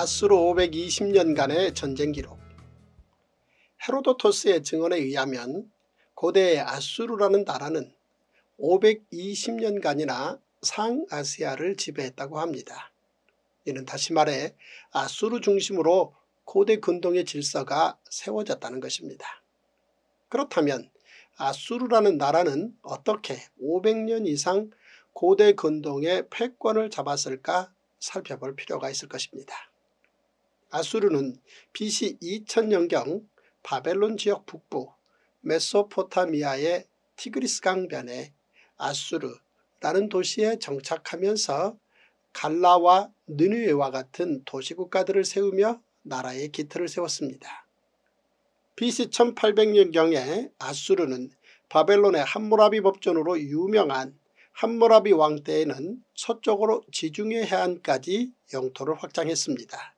아수르 520년간의 전쟁 기록 헤로도토스의 증언에 의하면 고대 아수르라는 나라는 520년간이나 상아시아를 지배했다고 합니다. 이는 다시 말해 아수르 중심으로 고대 근동의 질서가 세워졌다는 것입니다. 그렇다면 아수르라는 나라는 어떻게 500년 이상 고대 근동의 패권을 잡았을까 살펴볼 필요가 있을 것입니다. 아수르는 BC 2000년경 바벨론 지역 북부 메소포타미아의 티그리스 강변에 아수르라는 도시에 정착하면서 갈라와 느뉴에와 같은 도시국가들을 세우며 나라의 기틀을 세웠습니다. BC 1800년경에 아수르는 바벨론의 함무라비 법전으로 유명한 함무라비 왕 때에는 서쪽으로 지중해 해안까지 영토를 확장했습니다.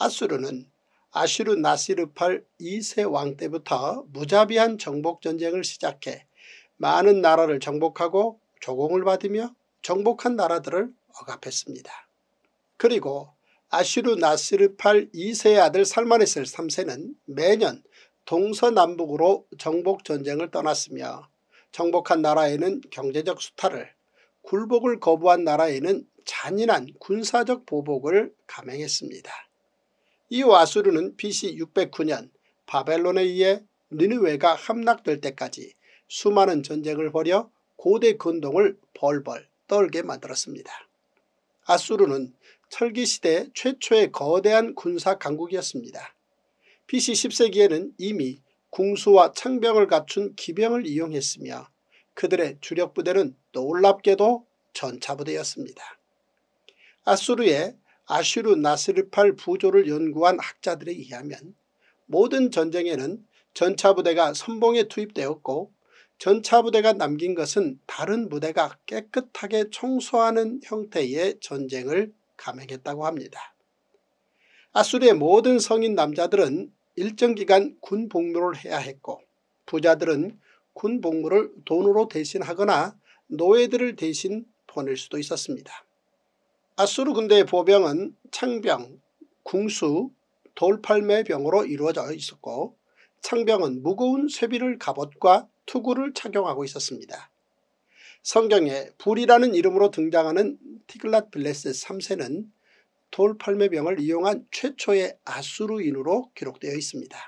아수르는 아슈르 나시르팔 2세 왕 때부터 무자비한 정복전쟁을 시작해 많은 나라를 정복하고 조공을 받으며 정복한 나라들을 억압했습니다. 그리고 아슈르 나시르팔 2세의 아들 살마네셀 3세는 매년 동서남북으로 정복전쟁을 떠났으며 정복한 나라에는 경제적 수탈을 굴복을 거부한 나라에는 잔인한 군사적 보복을 감행했습니다. 이 와수르는 BC 609년 바벨론에 의해 니느웨가 함락될 때까지 수많은 전쟁을 벌여 고대 근동을 벌벌 떨게 만들었습니다. 아수르는 철기시대 최초의 거대한 군사 강국이었습니다. BC 10세기에는 이미 궁수와 창병을 갖춘 기병을 이용했으며 그들의 주력 부대는 놀랍게도 전차부대였습니다. 아수르의 아슈르 나스르팔 부조를 연구한 학자들에 의하면 모든 전쟁에는 전차부대가 선봉에 투입되었고 전차부대가 남긴 것은 다른 부대가 깨끗하게 청소하는 형태의 전쟁을 감행했다고 합니다. 아수르의 모든 성인 남자들은 일정 기간 군 복무를 해야 했고 부자들은 군 복무를 돈으로 대신하거나 노예들을 대신 보낼 수도 있었습니다. 아수르 군대의 보병은 창병, 궁수, 돌팔매병으로 이루어져 있었고 창병은 무거운 쇠비를 갑옷과 투구를 착용하고 있었습니다. 성경에 불이라는 이름으로 등장하는 티글랏 블레스 3세는 돌팔매병을 이용한 최초의 아수르인으로 기록되어 있습니다.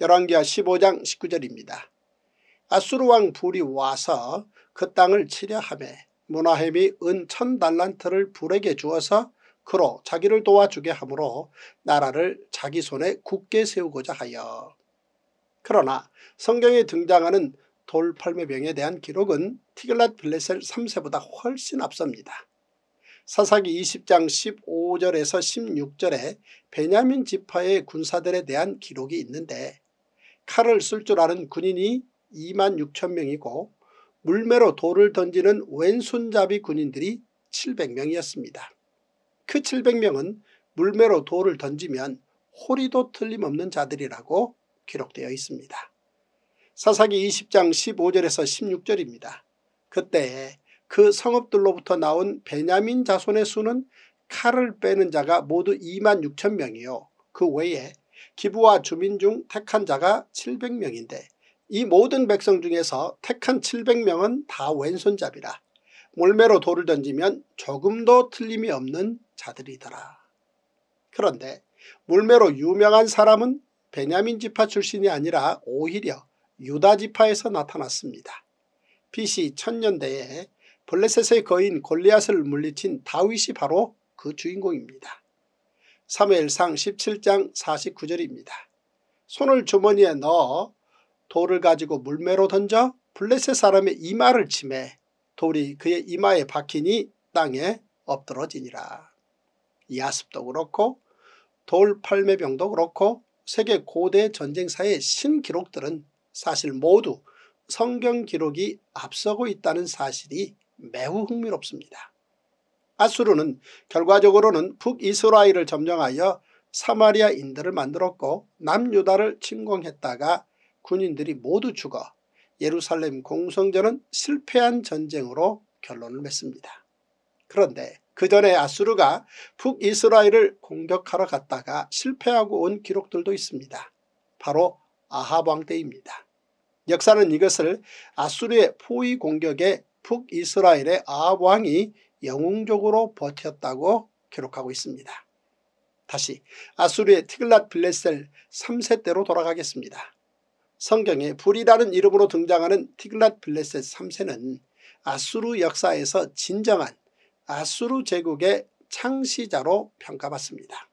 열왕기하 15장 19절입니다. 아수르 왕 불이 와서 그 땅을 치려함에 모나햄이 은 천달란트를 불에게 주어서 그로 자기를 도와주게 하므로 나라를 자기 손에 굳게 세우고자 하여 그러나 성경에 등장하는 돌팔매병에 대한 기록은 티글랏 블레셀 3세보다 훨씬 앞섭니다. 사사기 20장 15절에서 16절에 베냐민 지파의 군사들에 대한 기록이 있는데 칼을 쓸 줄 아는 군인이 2만 6천 명이고 물매로 돌을 던지는 왼손잡이 군인들이 700명이었습니다. 그 700명은 물매로 돌을 던지면 호리도 틀림없는 자들이라고 기록되어 있습니다. 사사기 20장 15절에서 16절입니다. 그때 그 성읍들로부터 나온 베냐민 자손의 수는 칼을 빼는 자가 모두 2만 6천 명이요. 그 외에 기부와 주민 중 택한 자가 700명인데 이 모든 백성 중에서 택한 700명은 다 왼손잡이라 몰매로 돌을 던지면 조금도 틀림이 없는 자들이더라. 그런데 몰매로 유명한 사람은 베냐민 지파 출신이 아니라 오히려 유다 지파에서 나타났습니다. BC 1000년대에 블레셋의 거인 골리앗을 물리친 다윗이 바로 그 주인공입니다. 사무엘상 17장 49절입니다. 손을 주머니에 넣어 돌을 가지고 물매로 던져 블레셋 사람의 이마를 치매 돌이 그의 이마에 박히니 땅에 엎드러지니라. 이하습도 그렇고 돌팔매병도 그렇고 세계 고대 전쟁사의 신기록들은 사실 모두 성경 기록이 앞서고 있다는 사실이 매우 흥미롭습니다. 아수르는 결과적으로는 북이스라엘을 점령하여 사마리아인들을 만들었고 남유다를 침공했다가 군인들이 모두 죽어 예루살렘 공성전은 실패한 전쟁으로 결론을 맺습니다. 그런데 그 전에 아수르가 북이스라엘을 공격하러 갔다가 실패하고 온 기록들도 있습니다. 바로 아하왕 때입니다. 역사는 이것을 아수르의 포위 공격에 북이스라엘의 아합왕이 영웅적으로 버텼다고 기록하고 있습니다. 다시 아수르의 티글랏 빌레셀 3세 때로 돌아가겠습니다. 성경에 불이라는 이름으로 등장하는 티글랏 블레셋 3세는 아수르 역사에서 진정한 아수르 제국의 창시자로 평가받습니다.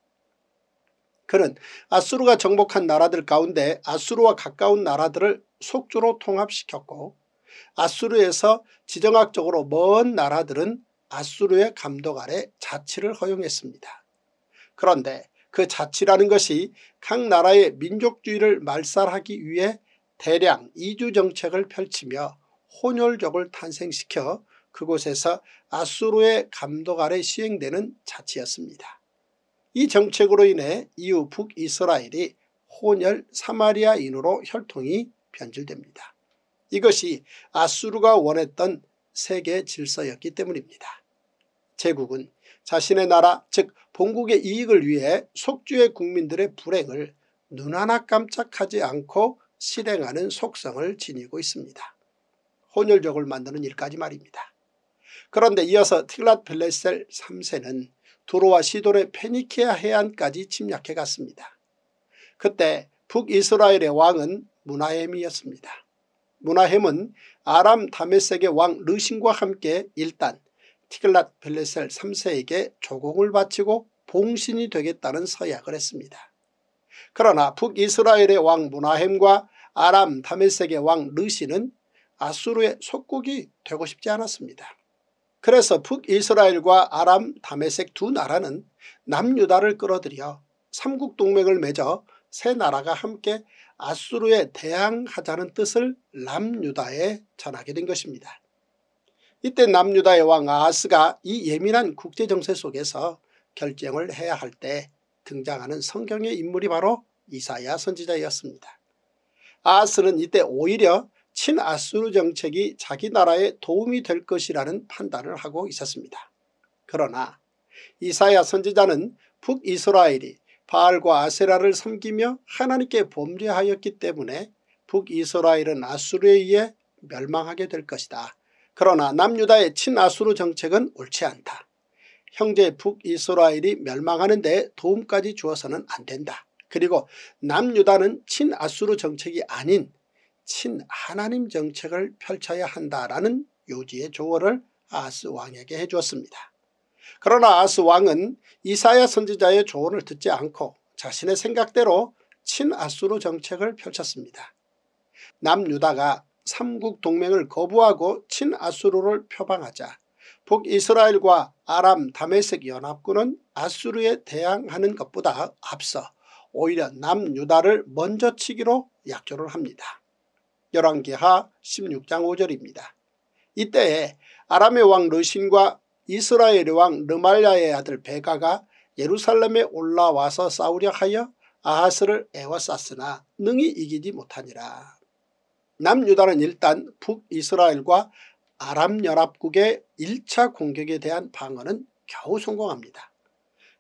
그는 아수르가 정복한 나라들 가운데 아수르와 가까운 나라들을 속주로 통합시켰고 아수르에서 지정학적으로 먼 나라들은 아수르의 감독 아래 자치를 허용했습니다. 그런데 그 자치라는 것이 각 나라의 민족주의를 말살하기 위해 대량 이주정책을 펼치며 혼혈족을 탄생시켜 그곳에서 아수르의 감독 아래 시행되는 자치였습니다. 이 정책으로 인해 이후 북이스라엘이 혼혈 사마리아인으로 혈통이 변질됩니다. 이것이 아수르가 원했던 세계 질서였기 때문입니다. 제국은 자신의 나라 즉 본국의 이익을 위해 속주의 국민들의 불행을 눈 하나 깜짝하지 않고 실행하는 속성을 지니고 있습니다. 혼혈족을 만드는 일까지 말입니다. 그런데 이어서 틸랏 벨레셀 3세는 두로와 시돈의 페니키아 해안까지 침략해 갔습니다. 그때 북이스라엘의 왕은 문하햄이었습니다. 문하햄은 아람 다메섹의 왕 르신과 함께 일단 티글랏 벨레셀 3세에게 조공을 바치고 봉신이 되겠다는 서약을 했습니다. 그러나 북이스라엘의 왕 문하햄과 아람 다메섹의왕 르시는 아수르의 속국이 되고 싶지 않았습니다. 그래서 북이스라엘과 아람 다메섹두 나라는 남유다를 끌어들여 삼국동맹을 맺어 세 나라가 함께 아수르에 대항하자는 뜻을 남유다에 전하게 된 것입니다. 이때 남유다의 왕 아하스가 이 예민한 국제정세 속에서 결정을 해야 할 때 등장하는 성경의 인물이 바로 이사야 선지자였습니다. 아하스는 이때 오히려 친아수르 정책이 자기 나라에 도움이 될 것이라는 판단을 하고 있었습니다. 그러나 이사야 선지자는 북이스라엘이 바알과 아세라를 섬기며 하나님께 범죄하였기 때문에 북이스라엘은 아수르에 의해 멸망하게 될 것이다. 그러나 남유다의 친아수르 정책은 옳지 않다. 형제 북이스라엘이 멸망하는 데 도움까지 주어서는 안 된다. 그리고 남유다는 친아수르 정책이 아닌 친하나님 정책을 펼쳐야 한다라는 요지의 조언을 아스 왕에게 해주었습니다. 그러나 아스 왕은 이사야 선지자의 조언을 듣지 않고 자신의 생각대로 친아수르 정책을 펼쳤습니다. 남유다가 삼국 동맹을 거부하고 친아수르를 표방하자 북이스라엘과 아람 다메섹 연합군은 아수르에 대항하는 것보다 앞서 오히려 남유다를 먼저 치기로 약조를 합니다. 열왕기하 16장 5절입니다. 이때에 아람의 왕 르신과 이스라엘의 왕 르말야의 아들 베가가 예루살렘에 올라와서 싸우려 하여 아하스를 애워쌌으나 능히 이기지 못하니라. 남유다는 일단 북이스라엘과 아람연합국의 1차 공격에 대한 방어는 겨우 성공합니다.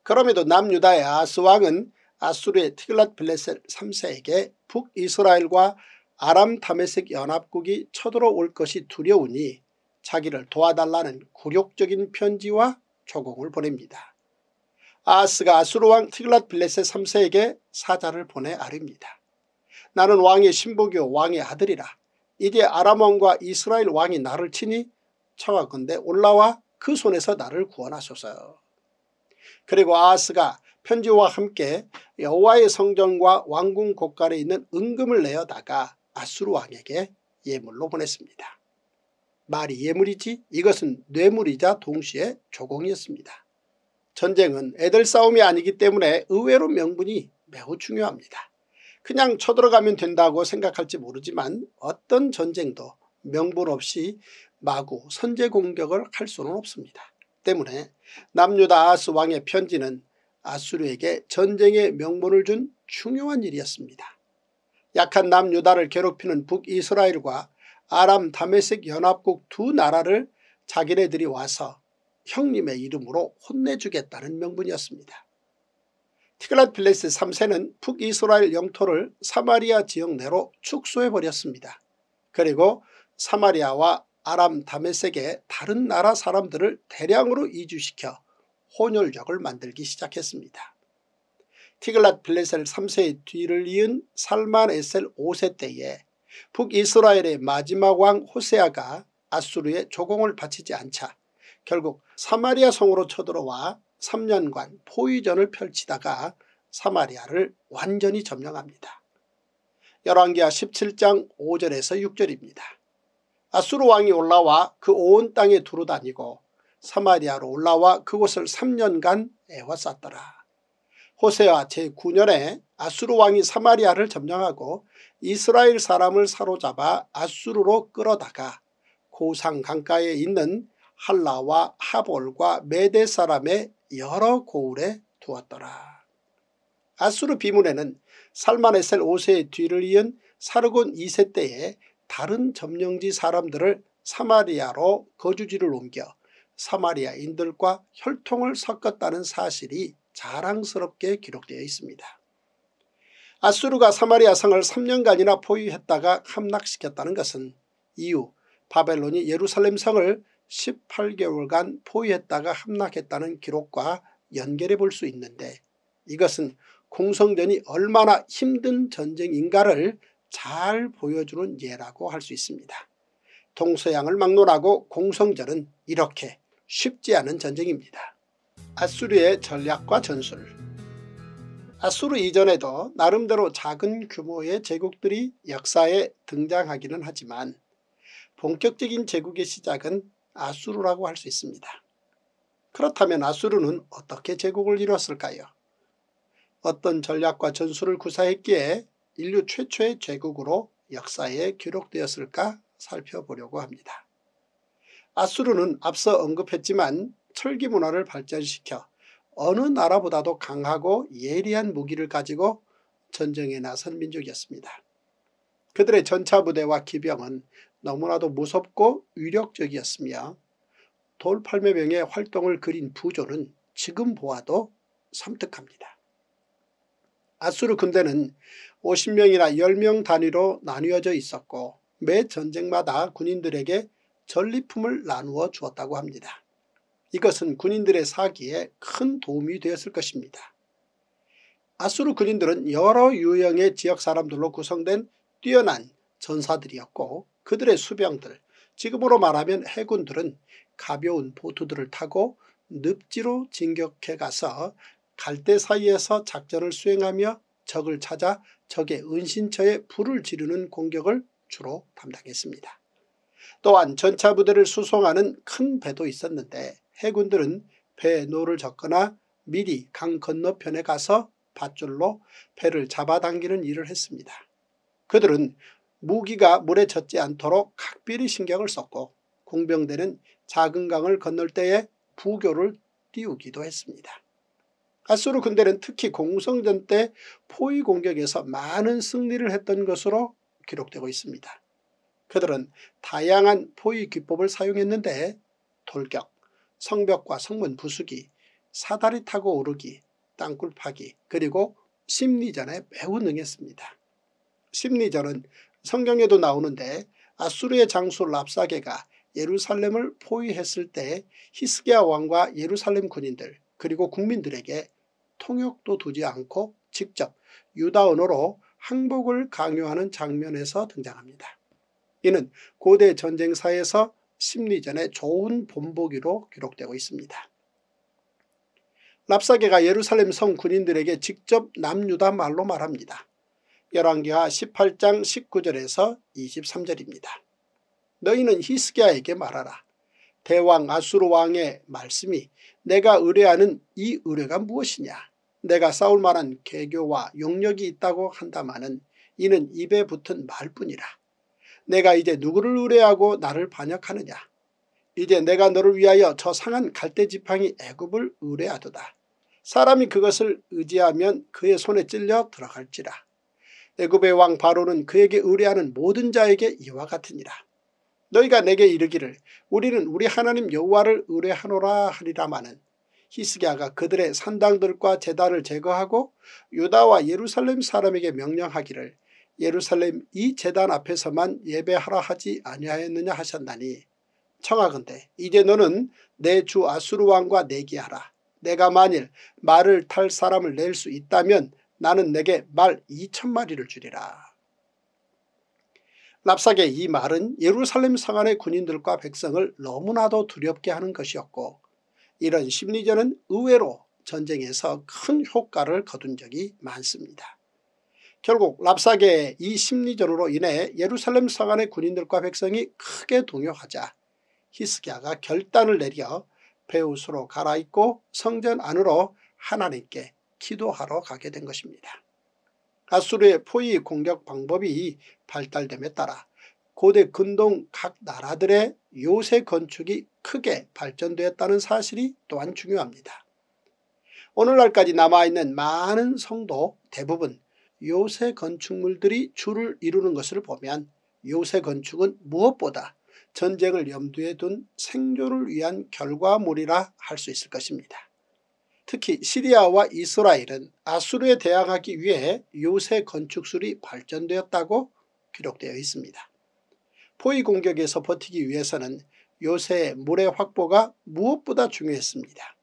그럼에도 남유다의 아스왕은 아수르의 티글랏 블레셀 3세에게 북이스라엘과 아람 타메색 연합국이 쳐들어올 것이 두려우니 자기를 도와달라는 굴욕적인 편지와 조공을 보냅니다. 아스가 아수르왕 티글랏 블레셀 3세에게 사자를 보내 아릅니다. 나는 왕의 신복이요 왕의 아들이라. 이제 아람왕과 이스라엘 왕이 나를 치니 청하건대 올라와 그 손에서 나를 구원하소서. 그리고 아하스가 편지와 함께 여호와의 성전과 왕궁 곳간에 있는 은금을 내어다가 아수르 왕에게 예물로 보냈습니다. 말이 예물이지 이것은 뇌물이자 동시에 조공이었습니다. 전쟁은 애들 싸움이 아니기 때문에 의외로 명분이 매우 중요합니다. 그냥 쳐들어가면 된다고 생각할지 모르지만 어떤 전쟁도 명분 없이 마구 선제 공격을 할 수는 없습니다. 때문에 남유다 아스 왕의 편지는 아수르에게 전쟁의 명분을 준 중요한 일이었습니다. 약한 남유다를 괴롭히는 북이스라엘과 아람 다메섹 연합국 두 나라를 자기네들이 와서 형님의 이름으로 혼내주겠다는 명분이었습니다. 티글랏 필레스 3세는 북이스라엘 영토를 사마리아 지역 내로 축소해버렸습니다. 그리고 사마리아와 아람 다메섹의 다른 나라 사람들을 대량으로 이주시켜 혼혈적을 만들기 시작했습니다. 티글랏 필레셀 3세의 뒤를 이은 살만 에셀 5세 때에 북이스라엘의 마지막 왕 호세아가 아수르의 조공을 바치지 않자 결국 사마리아 성으로 쳐들어와 3년간 포위전을 펼치다가 사마리아를 완전히 점령합니다. 열왕기하 17장 5절에서 6절입니다. 아수르 왕이 올라와 그 온 땅에 두루다니고 사마리아로 올라와 그곳을 3년간 애워쌌더라. 호세아 제9년에 아수르 왕이 사마리아를 점령하고 이스라엘 사람을 사로잡아 아수르로 끌어다가 고상 강가에 있는 할라와 하볼과 메대 사람의 여러 고울에 두었더라. 아수르 비문에는 살만에셀 5세의 뒤를 이은 사르곤 2세 때에 다른 점령지 사람들을 사마리아로 거주지를 옮겨 사마리아인들과 혈통을 섞었다는 사실이 자랑스럽게 기록되어 있습니다. 아수르가 사마리아 성을 3년간이나 포위했다가 함락시켰다는 것은 이후 바벨론이 예루살렘 성을 18개월간 포위했다가 함락했다는 기록과 연결해 볼 수 있는데 이것은 공성전이 얼마나 힘든 전쟁인가를 잘 보여주는 예라고 할 수 있습니다. 동서양을 막론하고 공성전은 이렇게 쉽지 않은 전쟁입니다. 아수르의 전략과 전술 아수르 이전에도 나름대로 작은 규모의 제국들이 역사에 등장하기는 하지만 본격적인 제국의 시작은 아수르라고 할 수 있습니다. 그렇다면 아수르는 어떻게 제국을 이뤘을까요? 어떤 전략과 전술을 구사했기에 인류 최초의 제국으로 역사에 기록되었을까 살펴보려고 합니다. 아수르는 앞서 언급했지만 철기 문화를 발전시켜 어느 나라보다도 강하고 예리한 무기를 가지고 전쟁에 나선 민족이었습니다. 그들의 전차부대와 기병은 너무나도 무섭고 위력적이었으며 돌팔매병의 활동을 그린 부조는 지금 보아도 섬뜩합니다. 아수르 군대는 50명이나 10명 단위로 나뉘어져 있었고 매 전쟁마다 군인들에게 전리품을 나누어 주었다고 합니다. 이것은 군인들의 사기에 큰 도움이 되었을 것입니다. 아수르 군인들은 여러 유형의 지역 사람들로 구성된 뛰어난 전사들이었고 그들의 수병들 지금으로 말하면 해군들은 가벼운 보트들을 타고 늪지로 진격해 가서 갈대 사이에서 작전을 수행하며 적을 찾아 적의 은신처에 불을 지르는 공격을 주로 담당했습니다. 또한 전차 부대를 수송하는 큰 배도 있었는데 해군들은 배에 노를 젓거나 미리 강 건너편에 가서 밧줄로 배를 잡아당기는 일을 했습니다. 그들은 무기가 물에 젖지 않도록 각별히 신경을 썼고 공병대는 작은 강을 건널 때에 부교를 띄우기도 했습니다. 아수르 군대는 특히 공성전 때 포위 공격에서 많은 승리를 했던 것으로 기록되고 있습니다. 그들은 다양한 포위 기법을 사용했는데 돌격, 성벽과 성문 부수기, 사다리 타고 오르기, 땅굴 파기 그리고 심리전에 매우 능했습니다. 심리전은 성경에도 나오는데 아수르의 장수 랍사게가 예루살렘을 포위했을 때 히스기야 왕과 예루살렘 군인들 그리고 국민들에게 통역도 두지 않고 직접 유다 언어로 항복을 강요하는 장면에서 등장합니다. 이는 고대 전쟁사에서 심리전의 좋은 본보기로 기록되고 있습니다. 랍사게가 예루살렘 성 군인들에게 직접 남유다 말로 말합니다. 열왕기하 18장 19절에서 23절입니다. 너희는 히스기야에게 말하라. 대왕 아수르 왕의 말씀이 내가 의뢰하는 이 의뢰가 무엇이냐. 내가 싸울 만한 개교와 용력이 있다고 한다마는 이는 입에 붙은 말뿐이라. 내가 이제 누구를 의뢰하고 나를 반역하느냐. 이제 내가 너를 위하여 저 상한 갈대지팡이 애굽을 의뢰하도다. 사람이 그것을 의지하면 그의 손에 찔려 들어갈지라. 애굽의 왕 바로는 그에게 의뢰하는 모든 자에게 이와 같으니라. 너희가 내게 이르기를 우리는 우리 하나님 여호와를 의뢰하노라 하리라마는 히스기야가 그들의 산당들과 제단을 제거하고 유다와 예루살렘 사람에게 명령하기를 예루살렘 이 제단 앞에서만 예배하라 하지 아니하였느냐 하셨나니 청하건대 이제 너는 내 주 아수르 왕과 내기하라. 내가 만일 말을 탈 사람을 낼 수 있다면 나는 내게 말 2천 마리를 주리라. 랍삭의 이 말은 예루살렘 상안의 군인들과 백성을 너무나도 두렵게 하는 것이었고 이런 심리전은 의외로 전쟁에서 큰 효과를 거둔 적이 많습니다. 결국 랍사계의 이 심리전으로 인해 예루살렘 상안의 군인들과 백성이 크게 동요하자 히스기야가 결단을 내려 배우수로 갈아입고 성전 안으로 하나님께 기도하러 가게 된 것입니다. 아수르의 포위 공격 방법이 발달됨에 따라 고대 근동 각 나라들의 요새 건축이 크게 발전되었다는 사실이 또한 중요합니다. 오늘날까지 남아있는 많은 성도 대부분 요새 건축물들이 주를 이루는 것을 보면 요새 건축은 무엇보다 전쟁을 염두에 둔 생존을 위한 결과물이라 할 수 있을 것입니다. 특히 시리아와 이스라엘은 아수르에 대항하기 위해 요새 건축술이 발전되었다고 기록되어 있습니다. 포위 공격에서 버티기 위해서는 요새의 물의 확보가 무엇보다 중요했습니다.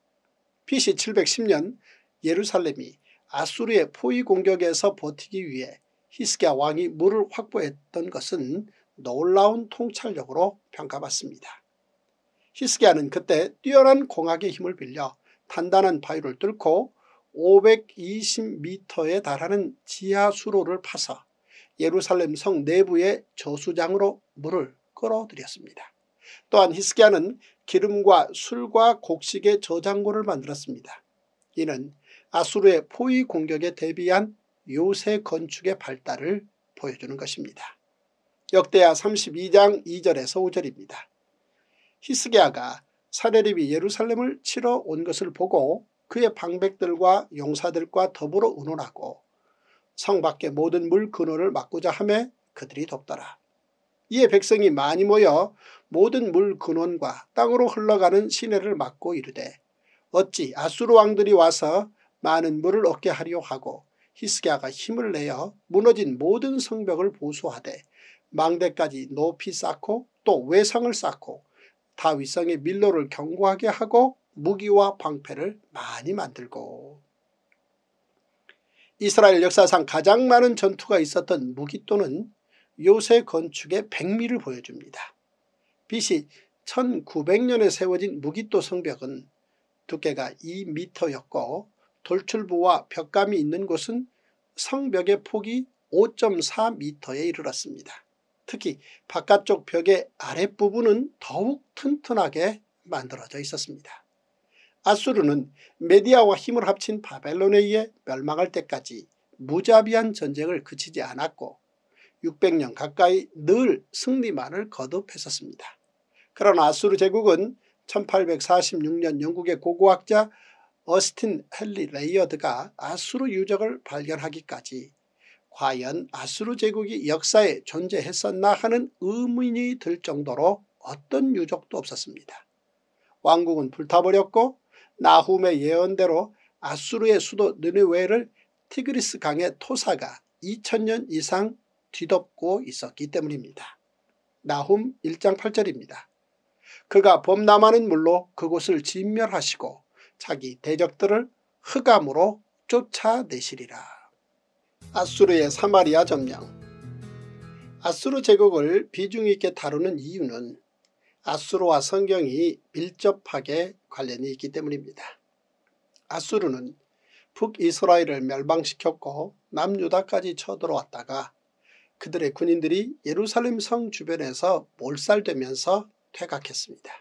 BC 710년 예루살렘이 아수르의 포위 공격에서 버티기 위해 히스기야 왕이 물을 확보했던 것은 놀라운 통찰력으로 평가받습니다. 히스기야는 그때 뛰어난 공학의 힘을 빌려 단단한 바위를 뚫고 520m에 달하는 지하수로를 파서 예루살렘 성 내부의 저수장으로 물을 끌어들였습니다. 또한 히스기야는 기름과 술과 곡식의 저장고를 만들었습니다. 이는 아수르의 포위 공격에 대비한 요새 건축의 발달을 보여주는 것입니다. 역대하 32장 2절에서 5절입니다. 히스기야가 사레립이 예루살렘을 치러 온 것을 보고 그의 방백들과 용사들과 더불어 운운하고 성 밖의 모든 물 근원을 막고자 하며 그들이 돕더라. 이에 백성이 많이 모여 모든 물 근원과 땅으로 흘러가는 시내를 막고 이르되 어찌 아수르 왕들이 와서 많은 물을 얻게 하려 하고 히스기야가 힘을 내어 무너진 모든 성벽을 보수하되 망대까지 높이 쌓고 또 외상을 쌓고 다윗성의 밀로를 견고하게 하고 무기와 방패를 많이 만들고 이스라엘 역사상 가장 많은 전투가 있었던 무기 또는 요새 건축의 백미를 보여줍니다. BC 1900년에 세워진 무기또 성벽은 두께가 2m였고 돌출부와 벽감이 있는 곳은 성벽의 폭이 5.4m에 이르렀습니다. 특히 바깥쪽 벽의 아랫부분은 더욱 튼튼하게 만들어져 있었습니다. 아수르는 메디아와 힘을 합친 바벨론에 의해 멸망할 때까지 무자비한 전쟁을 그치지 않았고 600년 가까이 늘 승리만을 거듭했었습니다. 그러나 아수르 제국은 1846년 영국의 고고학자 어스틴 헨리 레이어드가 아수르 유적을 발견하기까지 과연 아수르 제국이 역사에 존재했었나 하는 의문이 들 정도로 어떤 유적도 없었습니다. 왕국은 불타버렸고 나훔의 예언대로 아수르의 수도 느느웨를 티그리스 강의 토사가 2000년 이상 뒤덮고 있었기 때문입니다. 나훔 1장 8절입니다. 그가 범람하는 물로 그곳을 진멸하시고 자기 대적들을 흑암으로 쫓아내시리라. 아수르의 사마리아 점령 아수르 제국을 비중 있게 다루는 이유는 아수르와 성경이 밀접하게 관련이 있기 때문입니다. 아수르는 북이스라엘을 멸망시켰고 남유다까지 쳐들어왔다가 그들의 군인들이 예루살렘 성 주변에서 몰살되면서 퇴각했습니다.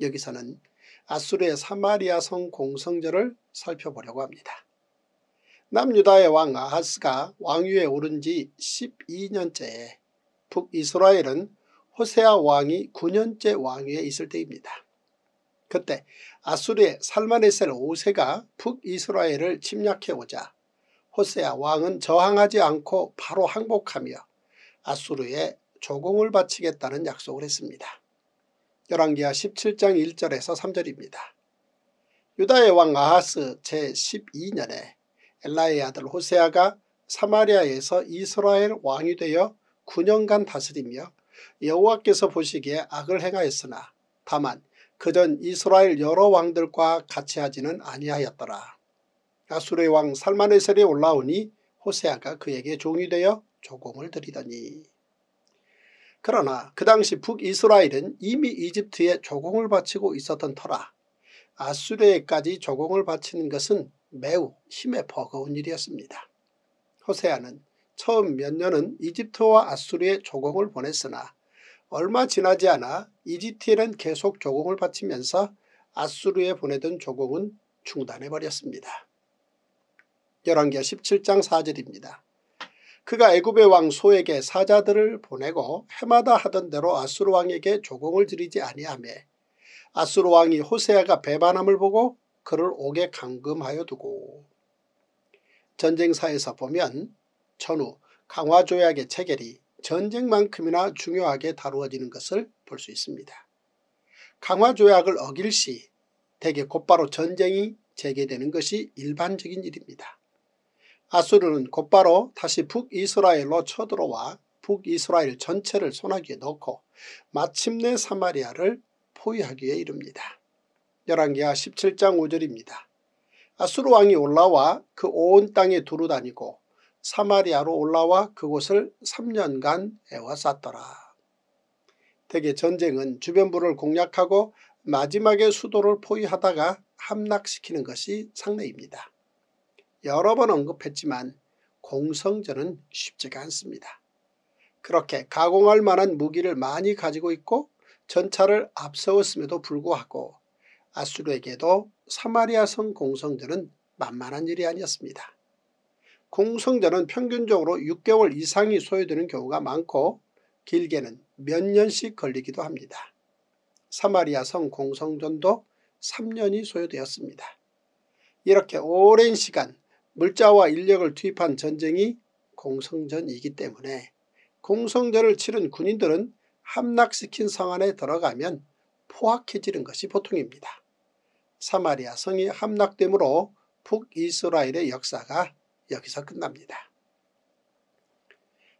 여기서는 아수르의 사마리아 성 공성전을 살펴보려고 합니다. 남유다의 왕 아하스가 왕위에 오른 지 12년째에 북이스라엘은 호세아 왕이 9년째 왕위에 있을 때입니다. 그때 아수르의 살마네셀 5세가 북이스라엘을 침략해오자 호세아 왕은 저항하지 않고 바로 항복하며 아수르에 조공을 바치겠다는 약속을 했습니다. 열왕기하 17장 1절에서 3절입니다. 유다의 왕 아하스 제12년에 엘라의 아들 호세아가 사마리아에서 이스라엘 왕이 되어 9년간 다스리며 여호와께서 보시기에 악을 행하였으나 다만 그전 이스라엘 여러 왕들과 같이 하지는 아니하였더라. 아수르의 왕 살마네셀이 올라오니 호세아가 그에게 종이 되어 조공을 드리더니 그러나 그 당시 북이스라엘은 이미 이집트에 조공을 바치고 있었던 터라 아수르에까지 조공을 바치는 것은 매우 심해 버거운 일이었습니다. 호세아는 처음 몇 년은 이집트와 아수르에 조공을 보냈으나 얼마 지나지 않아 이집트에는 계속 조공을 바치면서 아수르에 보내던 조공은 중단해버렸습니다. 11개 17장 4절입니다. 그가 애굽의 왕 소에게 사자들을 보내고 해마다 하던 대로 아수르 왕에게 조공을 드리지 아니하며 아수르 왕이 호세아가 배반함을 보고 그를 옥에 감금하여 두고 전쟁사에서 보면 전후 강화조약의 체결이 전쟁만큼이나 중요하게 다루어지는 것을 볼 수 있습니다. 강화조약을 어길 시 대개 곧바로 전쟁이 재개되는 것이 일반적인 일입니다. 아수르는 곧바로 다시 북이스라엘로 쳐들어와 북이스라엘 전체를 소나기에 넣고 마침내 사마리아를 포위하기에 이릅니다. 열왕기하 17장 5절입니다. 아수르 왕이 올라와 그 온 땅에 두루 다니고 사마리아로 올라와 그곳을 3년간 애워쌌더라. 대개 전쟁은 주변부를 공략하고 마지막에 수도를 포위하다가 함락시키는 것이 상례입니다. 여러 번 언급했지만 공성전은 쉽지가 않습니다. 그렇게 가공할 만한 무기를 많이 가지고 있고 전차를 앞세웠음에도 불구하고 아수르에게도 사마리아 성 공성전은 만만한 일이 아니었습니다. 공성전은 평균적으로 6개월 이상이 소요되는 경우가 많고 길게는 몇 년씩 걸리기도 합니다. 사마리아 성 공성전도 3년이 소요되었습니다. 이렇게 오랜 시간 물자와 인력을 투입한 전쟁이 공성전이기 때문에 공성전을 치른 군인들은 함락시킨 성안에 들어가면 포악해지는 것이 보통입니다. 사마리아 성이 함락되므로 북이스라엘의 역사가 여기서 끝납니다.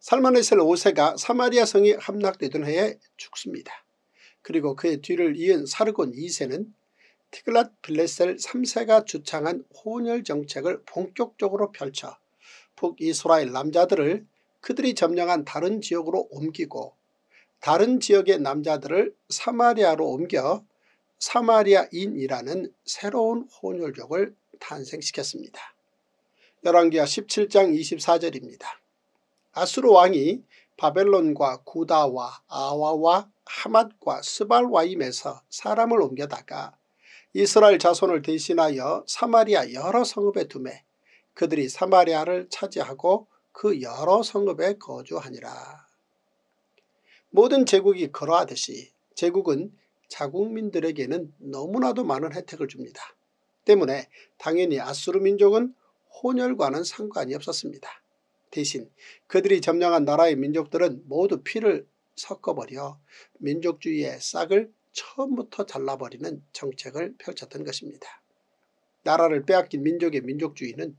살만네셀 5세가 사마리아 성이 함락되던 해에 죽습니다. 그리고 그의 뒤를 이은 사르곤 2세는 티글랏 블레셀 3세가 주창한 혼혈 정책을 본격적으로 펼쳐 북이스라엘 남자들을 그들이 점령한 다른 지역으로 옮기고 다른 지역의 남자들을 사마리아로 옮겨 사마리아인이라는 새로운 혼혈족을 탄생시켰습니다. 열왕기하 17장 24절입니다. 아수르 왕이 바벨론과 구다와 아와와 하맛과 스발와임에서 사람을 옮겨다가 이스라엘 자손을 대신하여 사마리아 여러 성읍에 두매 그들이 사마리아를 차지하고 그 여러 성읍에 거주하니라. 모든 제국이 그러하듯이 제국은 자국민들에게는 너무나도 많은 혜택을 줍니다. 때문에 당연히 아수르 민족은 혼혈과는 상관이 없었습니다. 대신 그들이 점령한 나라의 민족들은 모두 피를 섞어버려 민족주의의 싹을 처음부터 잘라버리는 정책을 펼쳤던 것입니다. 나라를 빼앗긴 민족의 민족주의는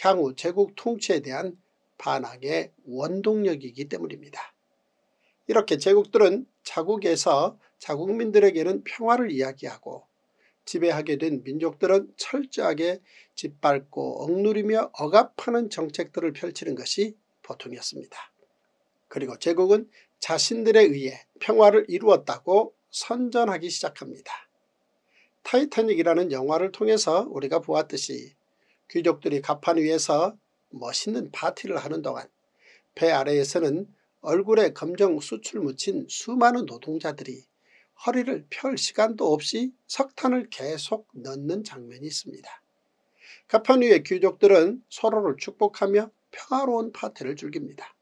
향후 제국 통치에 대한 반항의 원동력이기 때문입니다. 이렇게 제국들은 자국에서 자국민들에게는 평화를 이야기하고 지배하게 된 민족들은 철저하게 짓밟고 억누르며 억압하는 정책들을 펼치는 것이 보통이었습니다. 그리고 제국은 자신들에 의해 평화를 이루었다고 선전하기 시작합니다. 타이타닉이라는 영화를 통해서 우리가 보았듯이 귀족들이 갑판 위에서 멋있는 파티를 하는 동안 배 아래에서는 얼굴에 검정 수출 묻힌 수많은 노동자들이 허리를 펼 시간도 없이 석탄을 계속 넣는 장면이 있습니다. 가편위의 귀족들은 서로를 축복하며 평화로운 파티를 즐깁니다.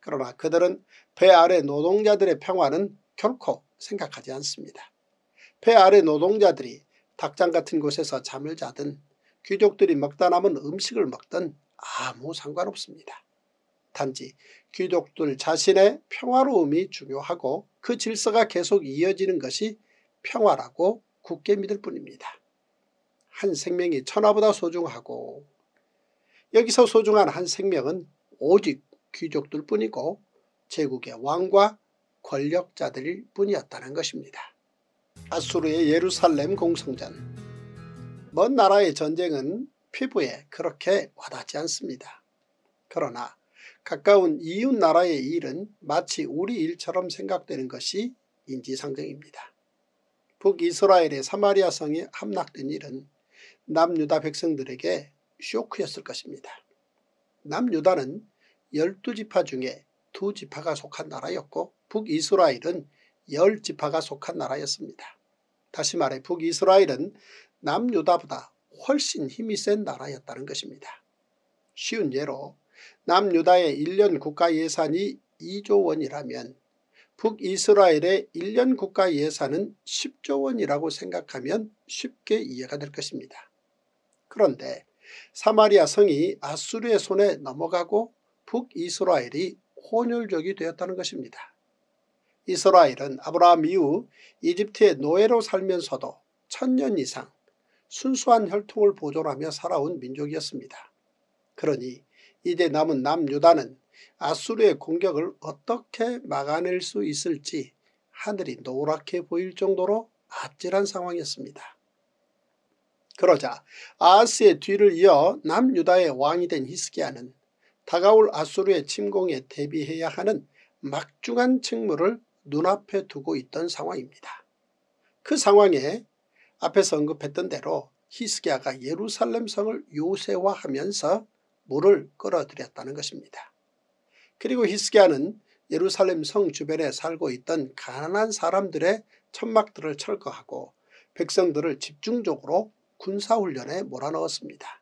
그러나 그들은 배 아래 노동자들의 평화는 결코 생각하지 않습니다. 배 아래 노동자들이 닭장 같은 곳에서 잠을 자든 귀족들이 먹다 남은 음식을 먹든 아무 상관없습니다. 단지 귀족들 자신의 평화로움이 중요하고 그 질서가 계속 이어지는 것이 평화라고 굳게 믿을 뿐입니다. 한 생명이 천하보다 소중하고 여기서 소중한 한 생명은 오직 귀족들 뿐이고 제국의 왕과 권력자들 일 뿐이었다는 것입니다. 아수르의 예루살렘 공성전 먼 나라의 전쟁은 피부에 그렇게 와닿지 않습니다. 그러나 가까운 이웃 나라의 일은 마치 우리 일처럼 생각되는 것이 인지상정입니다. 북이스라엘의 사마리아 성에 함락된 일은 남유다 백성들에게 쇼크였을 것입니다. 남유다는 12지파 중에 두지파가 속한 나라였고 북이스라엘은 10지파가 속한 나라였습니다. 다시 말해 북이스라엘은 남유다보다 훨씬 힘이 센 나라였다는 것입니다. 쉬운 예로 남유다의 1년 국가 예산이 2조 원이라면 북이스라엘의 1년 국가 예산은 10조 원이라고 생각하면 쉽게 이해가 될 것입니다. 그런데 사마리아 성이 아수르의 손에 넘어가고 북이스라엘이 혼혈족이 되었다는 것입니다. 이스라엘은 아브라함 이후 이집트의 노예로 살면서도 천년 이상 순수한 혈통을 보존하며 살아온 민족이었습니다. 그러니 이제 남은 남유다는 아수르의 공격을 어떻게 막아낼 수 있을지 하늘이 노랗게 보일 정도로 아찔한 상황이었습니다. 그러자 아하스의 뒤를 이어 남유다의 왕이 된 히스기야는 다가올 아수르의 침공에 대비해야 하는 막중한 책무를 눈앞에 두고 있던 상황입니다. 그 상황에 앞에서 언급했던 대로 히스기야가 예루살렘 성을 요새화하면서 물을 끌어들였다는 것입니다. 그리고 히스기야는 예루살렘 성 주변에 살고 있던 가난한 사람들의 천막들을 철거하고 백성들을 집중적으로 군사훈련에 몰아넣었습니다.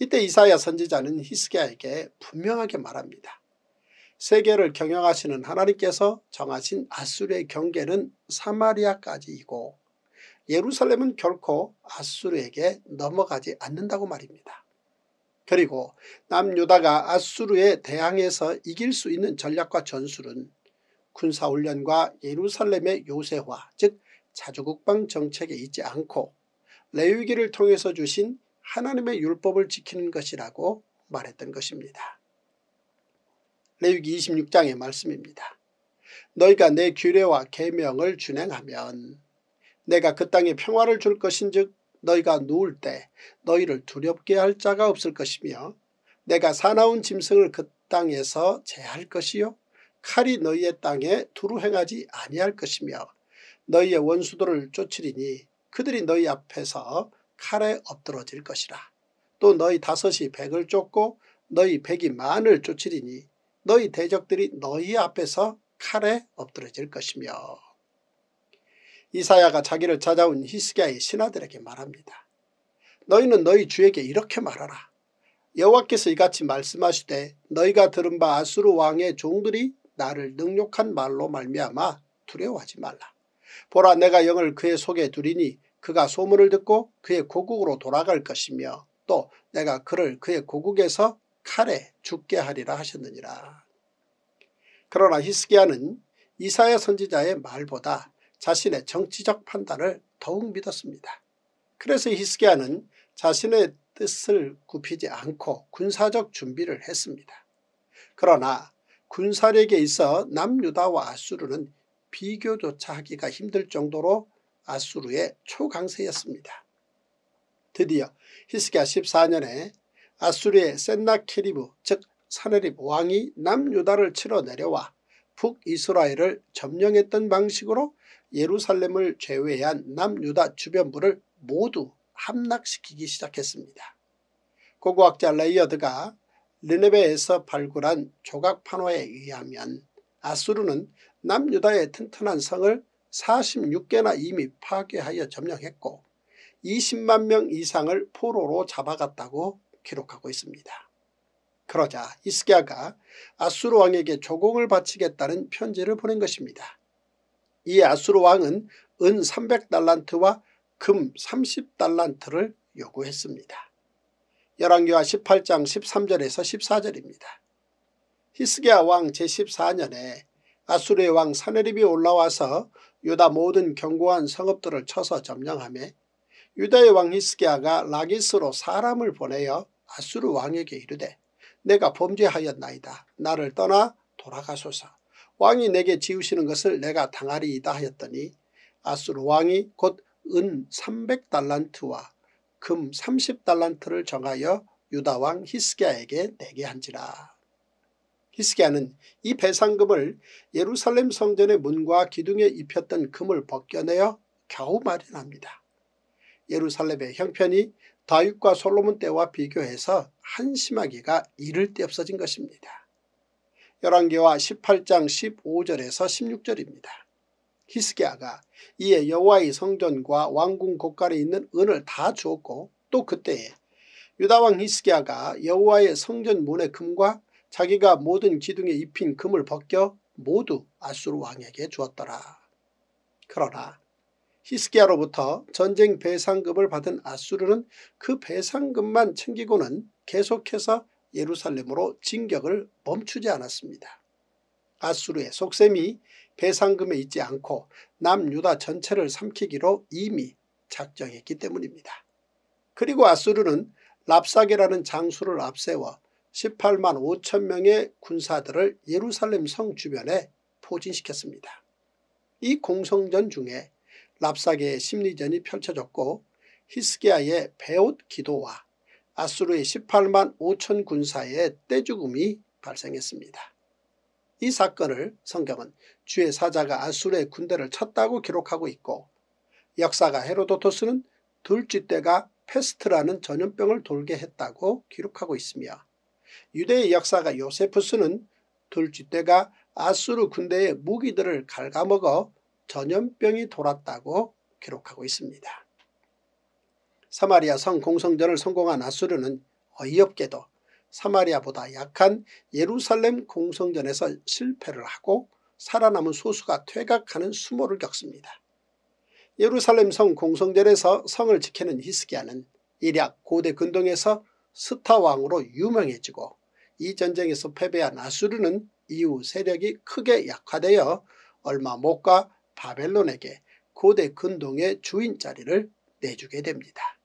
이때 이사야 선지자는 히스기야에게 분명하게 말합니다. 세계를 경영하시는 하나님께서 정하신 아수르의 경계는 사마리아까지이고 예루살렘은 결코 아수르에게 넘어가지 않는다고 말입니다. 그리고 남유다가 아수르에 대항해서 이길 수 있는 전략과 전술은 군사훈련과 예루살렘의 요새화 즉 자주국방 정책에 있지 않고 레위기를 통해서 주신 하나님의 율법을 지키는 것이라고 말했던 것입니다. 레위기 26장의 말씀입니다. 너희가 내 규례와 계명을 준행하면 내가 그 땅에 평화를 줄 것인즉 너희가 누울 때 너희를 두렵게 할 자가 없을 것이며 내가 사나운 짐승을 그 땅에서 제할 것이요 칼이 너희의 땅에 두루 행하지 아니할 것이며 너희의 원수들을 쫓으리니 그들이 너희 앞에서 칼에 엎드러질 것이라. 또 너희 다섯이 백을 쫓고 너희 백이 만을 쫓으리니 너희 대적들이 너희 앞에서 칼에 엎드러질 것이며 이사야가 자기를 찾아온 히스기야의 신하들에게 말합니다. 너희는 너희 주에게 이렇게 말하라. 여호와께서 이같이 말씀하시되 너희가 들은 바 아수르 왕의 종들이 나를 능욕한 말로 말미암아 두려워하지 말라. 보라 내가 영을 그의 속에 두리니 그가 소문을 듣고 그의 고국으로 돌아갈 것이며 또 내가 그를 그의 고국에서 칼에 죽게 하리라 하셨느니라. 그러나 히스기야는 이사야 선지자의 말보다 자신의 정치적 판단을 더욱 믿었습니다. 그래서 히스기야는 자신의 뜻을 굽히지 않고 군사적 준비를 했습니다. 그러나 군사력에 있어 남유다와 아수르는 비교조차 하기가 힘들 정도로 아수르의 초강세였습니다. 드디어 히스기야 14년에 아수르의 센나케리브 즉 사네립 왕이 남유다를 치러 내려와 북이스라엘을 점령했던 방식으로 예루살렘을 제외한 남유다 주변부를 모두 함락시키기 시작했습니다. 고고학자 레이어드가 르네베에서 발굴한 조각판화에 의하면 아수르는 남유다의 튼튼한 성을 46개나 이미 파괴하여 점령했고 20만 명 이상을 포로로 잡아갔다고 기록하고 있습니다. 그러자 이스기야가 아수르 왕에게 조공을 바치겠다는 편지를 보낸 것입니다. 이 아수르 왕은 은 300달란트와 금 30달란트를 요구했습니다. 열왕기하 18장 13절에서 14절입니다. 히스기야 왕 제14년에 아수르의 왕 사네립이 올라와서 유다 모든 견고한 성읍들을 쳐서 점령함에 유다의 왕 히스기야가 라기스로 사람을 보내어 아수르 왕에게 이르되 내가 범죄하였나이다. 나를 떠나 돌아가소서. 왕이 내게 지우시는 것을 내가 당하리이다 하였더니 아수르 왕이 곧 은 300달란트와 금 30달란트를 정하여 유다왕 히스기야에게 내게 한지라. 히스기야는 이 배상금을 예루살렘 성전의 문과 기둥에 입혔던 금을 벗겨내어 겨우 마련합니다. 예루살렘의 형편이 다윗과 솔로몬 때와 비교해서 한심하기가 이를 데 없어진 것입니다. 열왕기와 18장 15절에서 16절입니다. 히스기야가 이에 여호와의 성전과 왕궁 곳간에 있는 은을 다 주었고 또 그때에 유다왕 히스기야가 여호와의 성전 문의 금과 자기가 모든 기둥에 입힌 금을 벗겨 모두 아수르 왕에게 주었더라. 그러나 히스기야로부터 전쟁 배상금을 받은 아수르는 그 배상금만 챙기고는 계속해서 예루살렘으로 진격을 멈추지 않았습니다. 아수르의 속셈이 배상금에 있지 않고 남유다 전체를 삼키기로 이미 작정했기 때문입니다. 그리고 아수르는 랍사게라는 장수를 앞세워 18만 5천 명의 군사들을 예루살렘 성 주변에 포진시켰습니다. 이 공성전 중에 랍사게의 심리전이 펼쳐졌고 히스기야의 배옷 기도와 아수르의 18만 5천 군사의 떼죽음이 발생했습니다. 이 사건을 성경은 주의 사자가 아수르의 군대를 쳤다고 기록하고 있고 역사가 헤로도토스는 둘째때가 페스트라는 전염병을 돌게 했다고 기록하고 있으며 유대의 역사가 요세프스는둘째때가 아수르 군대의 무기들을 갉아먹어 전염병이 돌았다고 기록하고 있습니다. 사마리아 성 공성전을 성공한 아수르는 어이없게도 사마리아보다 약한 예루살렘 공성전에서 실패를 하고 살아남은 소수가 퇴각하는 수모를 겪습니다. 예루살렘 성 공성전에서 성을 지키는 히스기야는 이략 고대 근동에서 스타왕으로 유명해지고 이 전쟁에서 패배한 아수르는 이후 세력이 크게 약화되어 얼마 못 가 바벨론에게 고대 근동의 주인 자리를 내주게 됩니다.